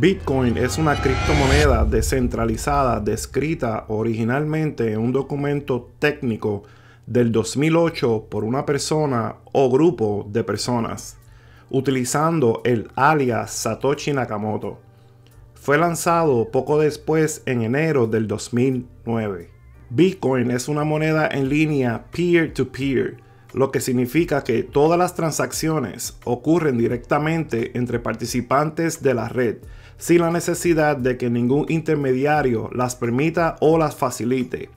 Bitcoin es una criptomoneda descentralizada descrita originalmente en un documento técnico del 2008 por una persona o grupo de personas, utilizando el alias Satoshi Nakamoto. Fue lanzado poco después en enero del 2009. Bitcoin es una moneda en línea peer-to-peer, lo que significa que todas las transacciones ocurren directamente entre participantes de la red sin la necesidad de que ningún intermediario las permita o las facilite.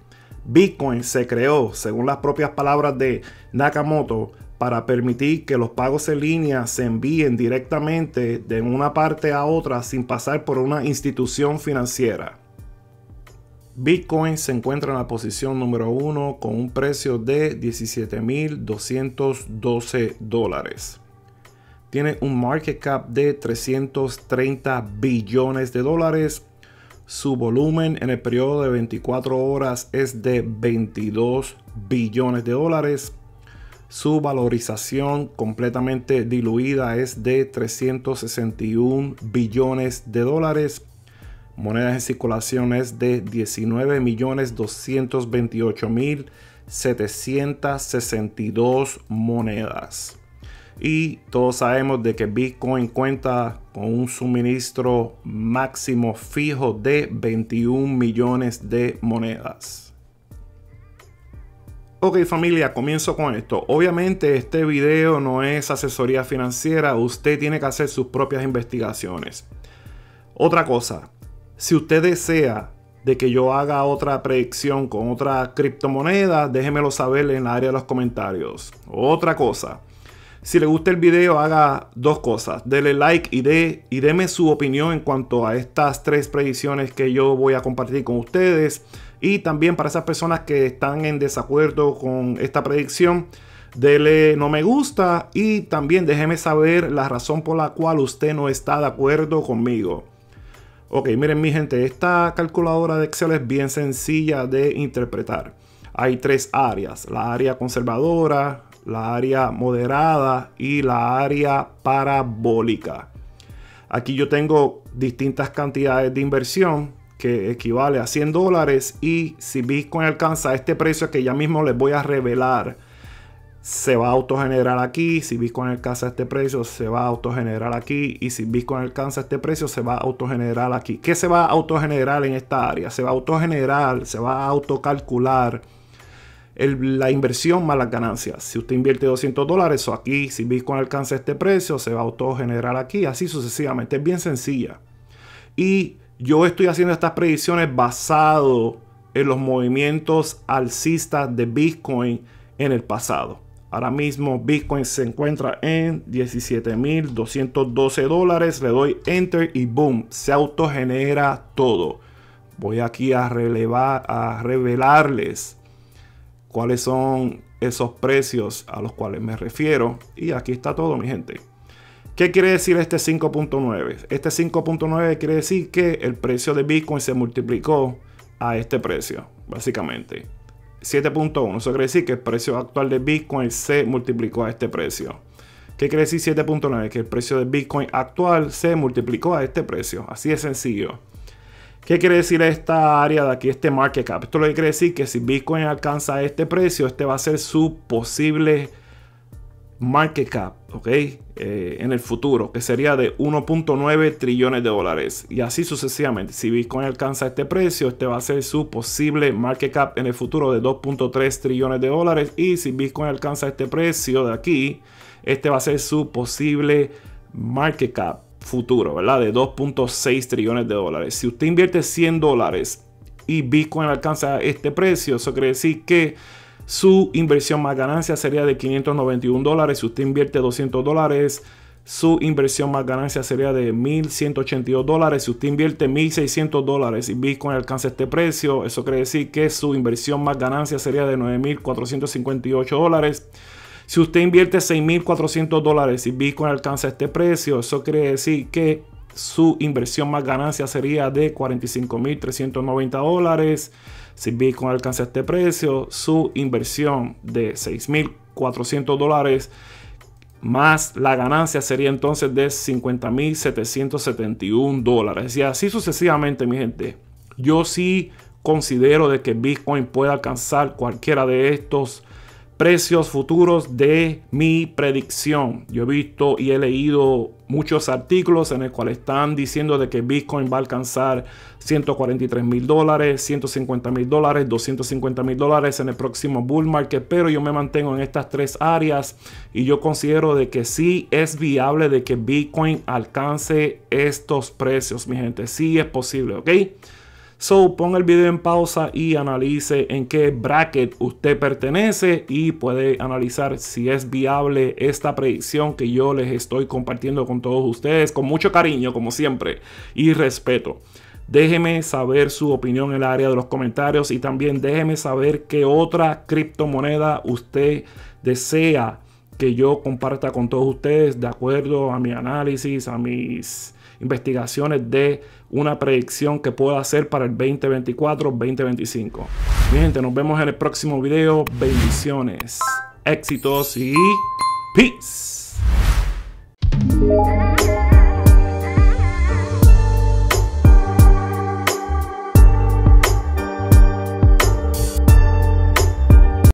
Bitcoin se creó, según las propias palabras de Nakamoto, para permitir que los pagos en línea se envíen directamente de una parte a otra sin pasar por una institución financiera. Bitcoin se encuentra en la posición número uno con un precio de 17.212 dólares tiene un market cap de 330 billones de dólares. Su volumen en el periodo de 24 horas es de 22 billones de dólares. Su valorización completamente diluida es de 361 billones de dólares. Monedas en circulación es de 19.228.762 monedas. Y todos sabemos de que Bitcoin cuenta con un suministro máximo fijo de 21 millones de monedas. Ok familia, comienzo con esto. Obviamente este video no es asesoría financiera, usted tiene que hacer sus propias investigaciones. Otra cosa, si usted desea de que yo haga otra predicción con otra criptomoneda, déjemelo saber en la área de los comentarios. Otra cosa, si le gusta el video, haga dos cosas. Dele like y, de, y deme su opinión en cuanto a estas tres predicciones que yo voy a compartir con ustedes. Y también para esas personas que están en desacuerdo con esta predicción, dele no me gusta y también déjeme saber la razón por la cual usted no está de acuerdo conmigo. Ok, miren mi gente, esta calculadora de Excel es bien sencilla de interpretar. Hay tres áreas, la área conservadora, la área moderada y la área parabólica. Aquí yo tengo distintas cantidades de inversión que equivale a 100 dólares y si Bitcoin alcanza este precio que ya mismo les voy a revelar, se va a autogenerar aquí, si Bitcoin alcanza este precio, se va a autogenerar aquí y si Bitcoin alcanza este precio, se va a autogenerar aquí. ¿Qué se va a autogenerar en esta área? Se va a autogenerar, se va a autocalcular la inversión más las ganancias. Si usted invierte 200 dólares o aquí, si Bitcoin alcanza este precio, se va a autogenerar aquí, así sucesivamente. Es bien sencilla. Y yo estoy haciendo estas predicciones basado en los movimientos alcistas de Bitcoin en el pasado. Ahora mismo Bitcoin se encuentra en 17.212 dólares. Le doy enter y boom, se autogenera todo. Voy aquí a, a revelarles cuáles son esos precios a los cuales me refiero. Y aquí está todo, mi gente. ¿Qué quiere decir este 5.9? Este 5.9 quiere decir que el precio de Bitcoin se multiplicó a este precio, básicamente. 7.1, eso quiere decir que el precio actual de Bitcoin se multiplicó a este precio. ¿Qué quiere decir 7.9? Que el precio de Bitcoin actual se multiplicó a este precio. Así de sencillo. ¿Qué quiere decir esta área de aquí, este market cap? Esto lo que quiere decir que si Bitcoin alcanza este precio, este va a ser su posible market cap, ¿ok? Eh, en el futuro, que sería de 1.9 trillones de dólares. Y así sucesivamente. Si Bitcoin alcanza este precio, este va a ser su posible market cap en el futuro de 2.3 trillones de dólares. Y si Bitcoin alcanza este precio de aquí, este va a ser su posible market cap futuro, ¿verdad? De 2.6 trillones de dólares. Si usted invierte 100 dólares y Bitcoin alcanza este precio, eso quiere decir que su inversión más ganancia sería de 591 dólares. Si usted invierte 200 dólares, su inversión más ganancia sería de 1.182 dólares. Si usted invierte 1.600 dólares y Bitcoin alcanza este precio, eso quiere decir que su inversión más ganancia sería de 9.458 dólares. Si usted invierte 6.400 dólares y Bitcoin alcanza este precio, eso quiere decir que su inversión más ganancia sería de 45.390 dólares. Si Bitcoin alcanza este precio, su inversión de 6.400 dólares más la ganancia sería entonces de 50.771 dólares. Y así sucesivamente, mi gente. Yo sí considero de que Bitcoin puede alcanzar cualquiera de estos precios futuros de mi predicción. Yo he visto y he leído muchos artículos en el cual están diciendo de que Bitcoin va a alcanzar 143 mil dólares, 150 mil dólares, 250 mil dólares en el próximo bull market, pero yo me mantengo en estas tres áreas y yo considero de que sí es viable de que Bitcoin alcance estos precios, mi gente, sí es posible, ¿ok? So, ponga el video en pausa y analice en qué bracket usted pertenece y puede analizar si es viable esta predicción que yo les estoy compartiendo con todos ustedes con mucho cariño, como siempre, y respeto. Déjeme saber su opinión en el área de los comentarios y también déjeme saber qué otra criptomoneda usted desea que yo comparta con todos ustedes de acuerdo a mi análisis, a mis investigaciones de una predicción que pueda hacer para el 2024-2025. Mi gente, nos vemos en el próximo video. Bendiciones, éxitos y peace.